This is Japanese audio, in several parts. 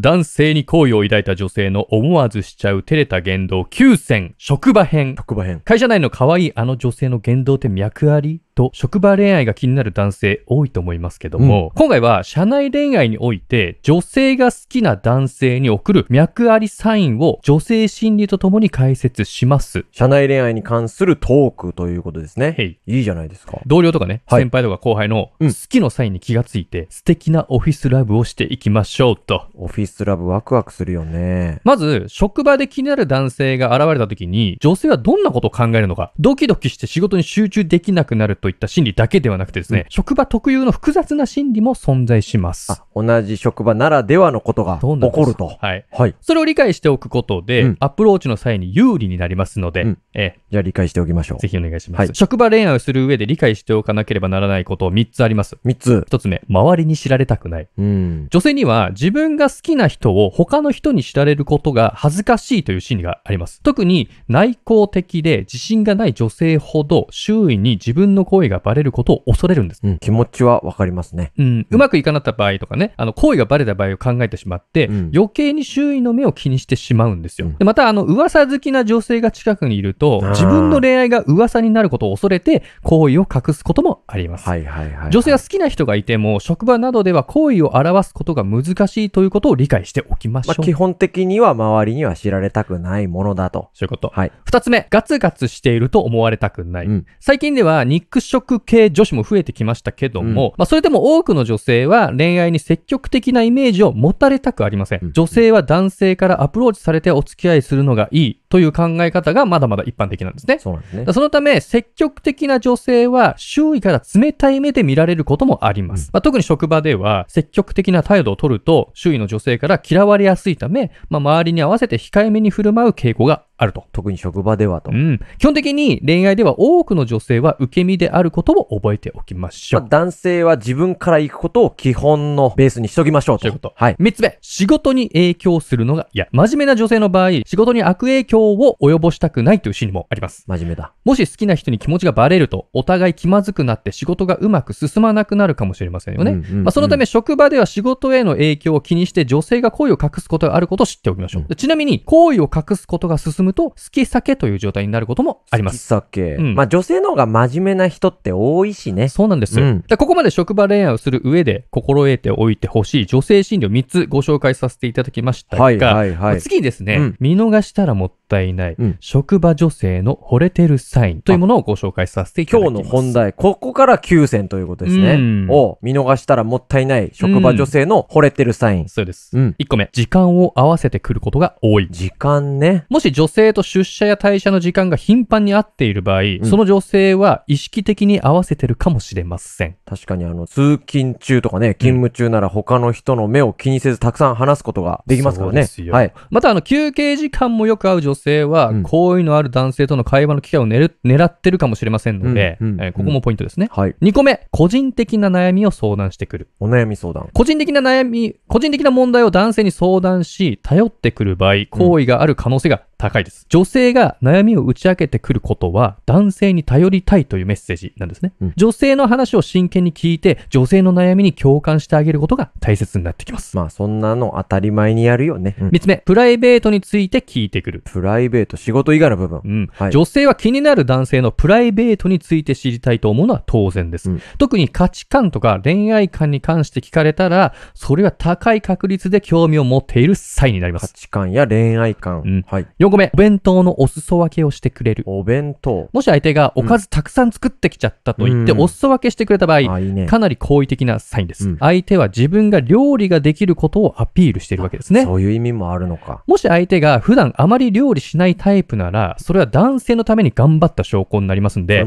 男性に好意を抱いた女性の思わずしちゃう照れた言動9選職場編職場編会社内の可愛いあの女性の言動って脈ありと職場恋愛が気になる男性多いと思いますけども、うん、今回は社内恋愛において女性が好きな男性に送る脈ありサインを女性心理とともに解説します。社内恋愛に関するトークということですね。はい。いいじゃないですか。同僚とかね、はい、先輩とか後輩の好きのサインに気がついて、うん、素敵なオフィスラブをしていきましょうと。オフィスラブワクワクするよね。まず、職場で気になる男性が現れた時に、女性はどんなことを考えるのか、ドキドキして仕事に集中できなくなるとといった心理だけではなくてですね、うん、職場特有の複雑な心理も存在します。同じ職場ならではのことが起こると。はい。はい。それを理解しておくことで、うん、アプローチの際に有利になりますので、うん、えじゃあ理解しておきましょう。ぜひお願いします、はい。職場恋愛をする上で理解しておかなければならないことを3つあります。3つ。1つ目、周りに知られたくない。うん。女性には自分が好きな人を他の人に知られることが恥ずかしいという心理があります。特に内向的で自信がない女性ほど周囲に自分の声行為がバレることを恐れるんです。うん、気持ちはわかりますね。うん。うまくいかなかった場合とかね、あの、行為がバレた場合を考えてしまって、うん、余計に周囲の目を気にしてしまうんですよ。うん、でまた、あの、噂好きな女性が近くにいると、自分の恋愛が噂になることを恐れて、行為を隠すこともあります。はいはいはい、はい、女性が好きな人がいても、職場などでは好意を表すことが難しいということを理解しておきましょう。まあ、基本的には周りには知られたくないものだと。そういうこと。はい。二つ目、ガツガツしていると思われたくない。うん、最近では、ニック色系女子も増えてきましたけども、うん、まあ、それでも多くの女性は恋愛に積極的なイメージを持たれたくありません。女性は男性からアプローチされてお付き合いするのがいいという考え方がまだまだ一般的なんですね。そうなんですね。そのため、積極的な女性は周囲から冷たい目で見られることもあります。うん、まあ、特に職場では、積極的な態度を取ると、周囲の女性から嫌われやすいため、まあ、周りに合わせて控えめに振る舞う傾向があると。特に職場ではと。うん。基本的に恋愛では多くの女性は受け身であることを覚えておきましょう。まあ、男性は自分から行くことを基本のベースにしときましょうと。ということ。はい。三つ目、仕事に影響するのが嫌。真面目な女性の場合、仕事に悪影響響を及ぼしたくないという心理もあります。真面目だ。もし好きな人に気持ちがバレると、お互い気まずくなって仕事がうまく進まなくなるかもしれませんよね。まそのため、職場では仕事への影響を気にして、女性が好意を隠すことがあることを知っておきましょう。うん、ちなみに、好意を隠すことが進むと、好き酒という状態になることもあります。好き酒。うん、まあ、女性の方が真面目な人って多いしね。そうなんです。うん、ここまで職場恋愛をする上で、心得ておいてほしい女性心理を3つご紹介させていただきましたが、はいはい次ですね、見逃したらもっったいない、うん、職場女性の惚れてるサインというものをご紹介させていただきます。今日の本題、ここから9選ということですね。うん、を見逃したらもったいない職場女性の惚れてるサイン。うん、そうです、うん。1個目、時間を合わせてくることが多い。時間ね。もし女性と出社や退社の時間が頻繁に合っている場合、その女性は意識的に合わせてるかもしれません。確かにあの、通勤中とかね、勤務中なら他の人の目を気にせずたくさん話すことができますからね。はい。またあの、休憩時間もよく合う女性性は、好意のある男性との会話の機会を狙ってるかもしれませんので、ここもポイントですね。はい、2個目、個人的な悩みを相談してくる。お悩み相談。個人的な悩み、個人的な問題を男性に相談し、頼ってくる場合、好意がある可能性が高いです。女性が悩みを打ち明けてくることは男性に頼りたいというメッセージなんですね。うん、女性の話を真剣に聞いて女性の悩みに共感してあげることが大切になってきます。まあそんなの当たり前にやるよね。うん、3つ目、プライベートについて聞いてくる。プライベート、仕事以外の部分。うん、はい、女性は気になる男性のプライベートについて知りたいと思うのは当然です。うん、特に価値観とか恋愛観に関して聞かれたら、それは高い確率で興味を持っている際になります。価値観や恋愛観。うん、はい。4個目、お弁当のお裾分けをしてくれる。お弁当。もし相手がおかずたくさん作ってきちゃったと言って、お裾分けしてくれた場合、かなり好意的なサインです、相手は自分が料理ができることをアピールしているわけですね。そういう意味もあるのか。もし相手が普段あまり料理しないタイプなら、それは男性のために頑張った証拠になりますんで、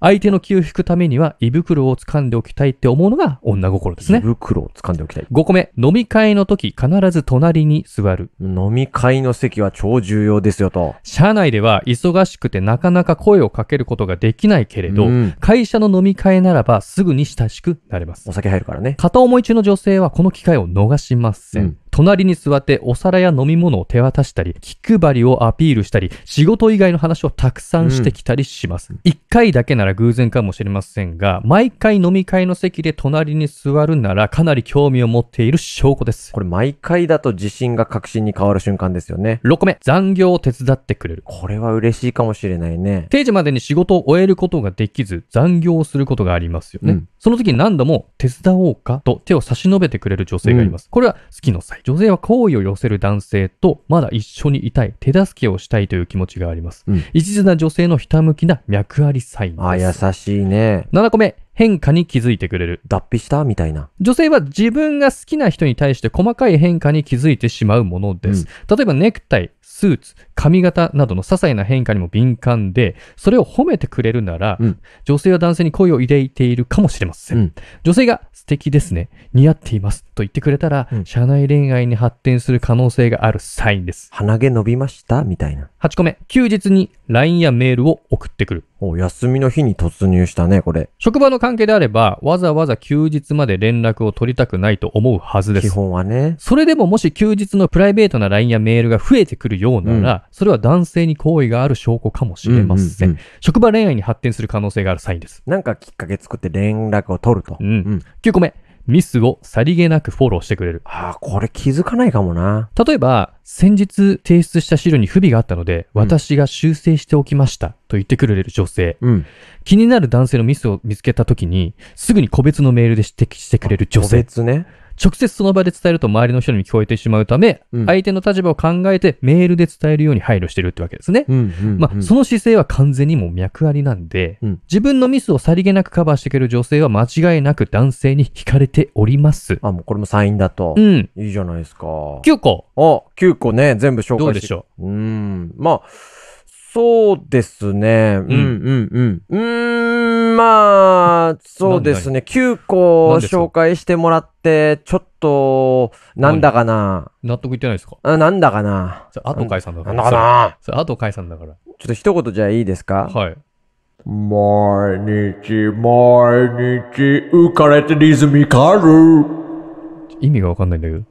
相手の気を引くためには胃袋を掴んでおきたいって思うのが女心ですね。胃袋を掴んでおきたい。5個目、飲み会の時必ず隣に座る。飲み会の席は超重要要ですよと。社内では忙しくてなかなか声をかけることができないけれど、うん、会社の飲み会ならばすぐに親しくなれます。お酒入るからね。片思い中の女性はこの機会を逃しません。うん隣に座ってお皿や飲み物を手渡したり、気配りをアピールしたり、仕事以外の話をたくさんしてきたりします。一、うん、回だけなら偶然かもしれませんが、毎回飲み会の席で隣に座るならかなり興味を持っている証拠です。これ毎回だと自信が確信に変わる瞬間ですよね。6個目、残業を手伝ってくれる。これは嬉しいかもしれないね。定時までに仕事を終えることができず、残業をすることがありますよね。うん、その時何度も手伝おうかと手を差し伸べてくれる女性がいます。うん、これは好きの最女性は好意を寄せる男性とまだ一緒にいたい、手助けをしたいという気持ちがあります。うん、一途な女性のひたむきな脈ありサインです。あ、優しいね。7個目。変化に気づいてくれる。脱皮したみたいな。女性は自分が好きな人に対して細かい変化に気づいてしまうものです。うん、例えばネクタイ、スーツ、髪型などの些細な変化にも敏感で、それを褒めてくれるなら、うん、女性は男性に声を抱いているかもしれません。うん、女性が素敵ですね、似合っていますと言ってくれたら、うん、社内恋愛に発展する可能性があるサインです。鼻毛伸びましたみたいな。8個目、休日に LINE やメールを送ってくる。お休みの日に突入したね、これ。職場の関係であれば、わざわざ休日まで連絡を取りたくないと思うはずです。基本はね。それでももし休日のプライベートな LINE やメールが増えてくるようなら、うん、それは男性に好意がある証拠かもしれませんうんうんうん、職場恋愛に発展する可能性があるサインです。なんかきっかけ作って連絡を取ると。うん。うん、9個目。ミスをさりげなくフォローしてくれる。ああ、これ気づかないかもな。例えば、先日提出した資料に不備があったので、私が修正しておきましたと言ってくれる女性。うん。気になる男性のミスを見つけた時に、すぐに個別のメールで指摘してくれる女個別ね。直接その場で伝えると周りの人に聞こえてしまうため、うん相手の立場を考えてメールで伝えるように配慮してるってわけですね。その姿勢は完全にもう脈ありなんで、うん自分のミスをさりげなくカバーしてくれる女性は間違いなく男性に惹かれております。あ、もうこれもサインだとう。ん。いいじゃないですか。9個、あ、9個ね、全部紹介どうでしょうーん。まあ、そうですね。うん、うん、うん。うーん、まあ、そうですね。9個紹介してもらって、ちょっと、なんだかな。納得いってないですかあなんだかな。あと解散だから。なんだかな。それ、解散だから。ちょっと一言じゃいいですかはい。毎日毎日浮かれてリズミカル。意味がわかんないんだけど。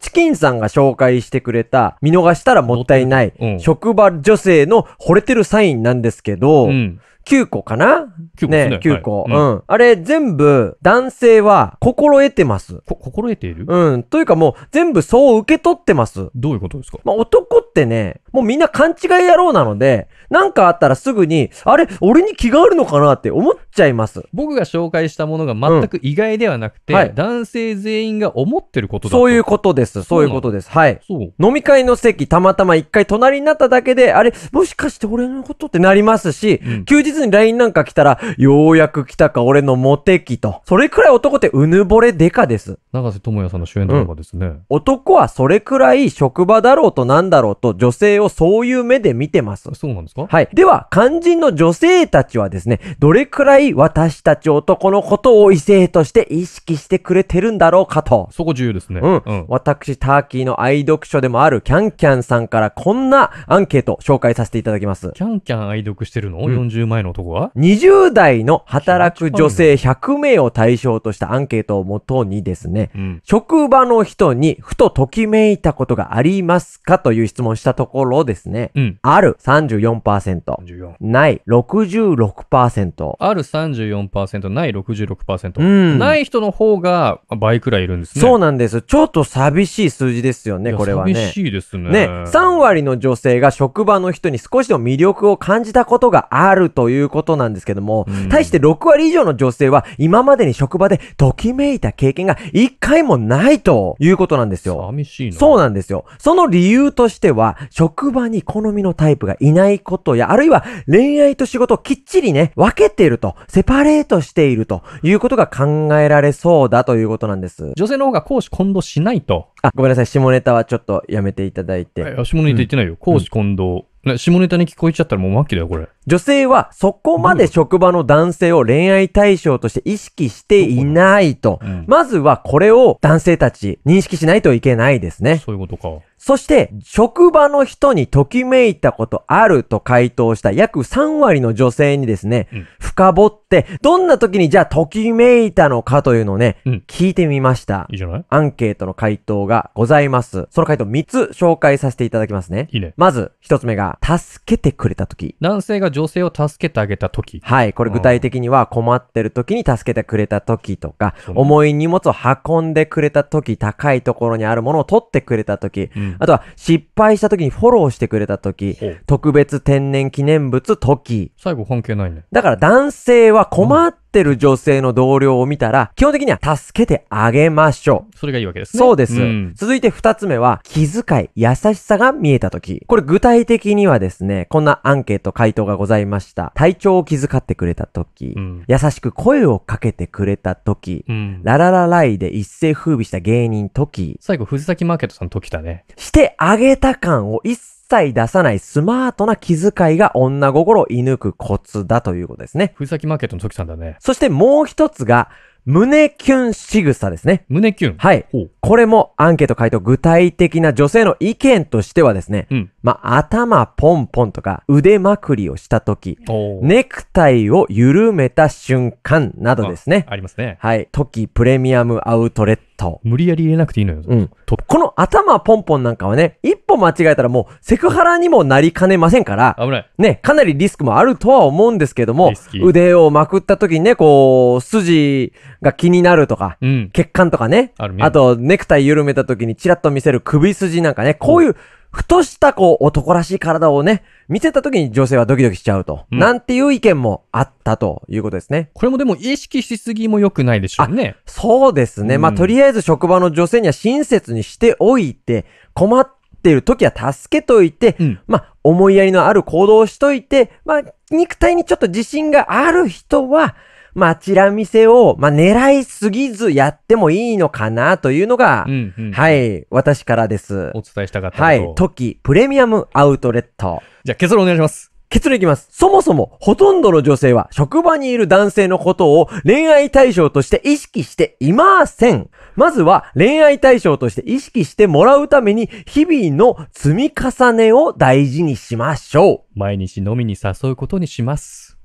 チキンさんが紹介してくれた、見逃したらもったいない、職場女性の惚れてるサインなんですけど、うん、9個かな ?9 個ですね。ね9個、はい、うん。あれ、全部、男性は、心得てます。心得ているうん。というかもう、全部そう受け取ってます。どういうことですかまあ、男ってね、もうみんな勘違い野郎なので、なんかあったらすぐに、あれ、俺に気があるのかなって思っちゃいます。僕が紹介したものが全く意外ではなくて、うんはい、男性全員が思ってることだそういうことです。そういうことです。はい。飲み会の席、たまたま一回隣になっただけで、あれ、もしかして俺のことってなりますし、うん、休日日に LINE なんか来たら、ようやく来たか、俺のモテ期と。それくらい男ってうぬぼれデカです。長瀬智也さんの主演ドラマですね、うん、男はそれくらい職場だろうとなんだろうと、女性をそういう目で見てます。そうなんですかはい。では、肝心の女性たちはですね、どれくらい私たち男のことを異性として意識してくれてるんだろうかと。そこ重要ですね。うん。うん、私、ターキーの愛読書でもあるキャンキャンさんからこんなアンケート紹介させていただきます。キャンキャン愛読してるの、うん、?40 万前のとこは ?20 代の働く女性100名を対象としたアンケートをもとにですね、うん、職場の人にふとときめいたことがありますかという質問したところですね、うん、ある34%、34ない66%、ある34%、ない66%、うん、ない人の方が倍くらいいるんですね。そうなんです。ちょっと寂しい数字ですよね、これはね。寂しいですね。ね、3割の女性が職場の人に少しでも魅力を感じたことがあるとということなんですけども、うん、対して6割以上の女性は今までに職場でときめいた経験が1回もないということなんですよ。寂しいな。そうなんですよ。その理由としては、職場に好みのタイプがいないことや、あるいは恋愛と仕事をきっちりね、分けていると、セパレートしているということが考えられそうだということなんです。女性の方が講師混同しないと。あ、ごめんなさい。下ネタはちょっとやめていただいて。下ネタ言ってないよ。講師混同。ね、下ネタに聞こえちゃったらもう末期だよ、これ。女性はそこまで職場の男性を恋愛対象として意識していないと。うんまずはこれを男性たち認識しないといけないですね。そういうことか。そして、職場の人にときめいたことあると回答した約3割の女性にですね、うん掘って、どんな時にじゃあときめいたのかというのをね、うん、聞いてみました。いいじゃないアンケートの回答がございます。その回答3つ紹介させていただきますね。いいね。まず、1つ目が、助けてくれた時。男性が女性を助けてあげた時。はい、これ具体的には困ってる時に助けてくれた時とか、重い荷物を運んでくれた時、高いところにあるものを取ってくれた時、うん、あとは失敗した時にフォローしてくれた時、特別天然記念物時。最後関係ないね。だから男性は困ってる女性の同僚を見たら、基本的には助けてあげましょう。それがいいわけですね。そうです。うん続いて二つ目は、気遣い、優しさが見えた時。これ具体的にはですね、こんなアンケート回答がございました。体調を気遣ってくれた時、うん優しく声をかけてくれた時、うんラララライで一世風靡した芸人時、最後、藤崎マーケットさん時だね。してあげた感を一切出さないスマートな気遣いが女心を射抜くコツだということですね。ふざマーケットの時さんだね。そしてもう一つが、胸キュン仕草ですね。胸キュンはい。これもアンケート回答具体的な女性の意見としてはですね、うん、まあ、頭ポンポンとか腕まくりをした時、ネクタイを緩めた瞬間などですね。ありますね。はい。時プレミアムアウトレッ無理やり入れなくていいのよ。うん。この頭ポンポンなんかはね、一歩間違えたらもうセクハラにもなりかねませんから、危ない。ね、かなりリスクもあるとは思うんですけども、腕をまくった時にね、こう、筋が気になるとか、うん、血管とかね、あとネクタイ緩めた時にチラッと見せる首筋なんかね、こういう、うんふとしたこう男らしい体をね、見せた時に女性はドキドキしちゃうと、うんなんていう意見もあったということですね。これもでも意識しすぎも良くないでしょうね。そうですね。まあ、とりあえず職場の女性には親切にしておいて、困っている時は助けといて、うんまあ、思いやりのある行動をしといて、まあ、肉体にちょっと自信がある人は、まあ、あちら見せを、まあ、狙いすぎずやってもいいのかなというのが、うんうんはい、私からです。お伝えしたかったはい、トキプレミアムアウトレット。じゃあ結論お願いします。結論いきます。そもそも、ほとんどの女性は、職場にいる男性のことを恋愛対象として意識していません。まずは、恋愛対象として意識してもらうために、日々の積み重ねを大事にしましょう。毎日飲みに誘うことにします。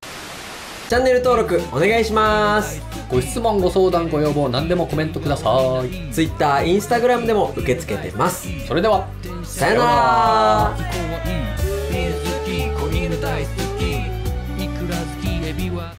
チャンネル登録お願いしますご質問ご相談ご要望何でもコメントください Twitter、Instagram でも受け付けてますそれではさよなら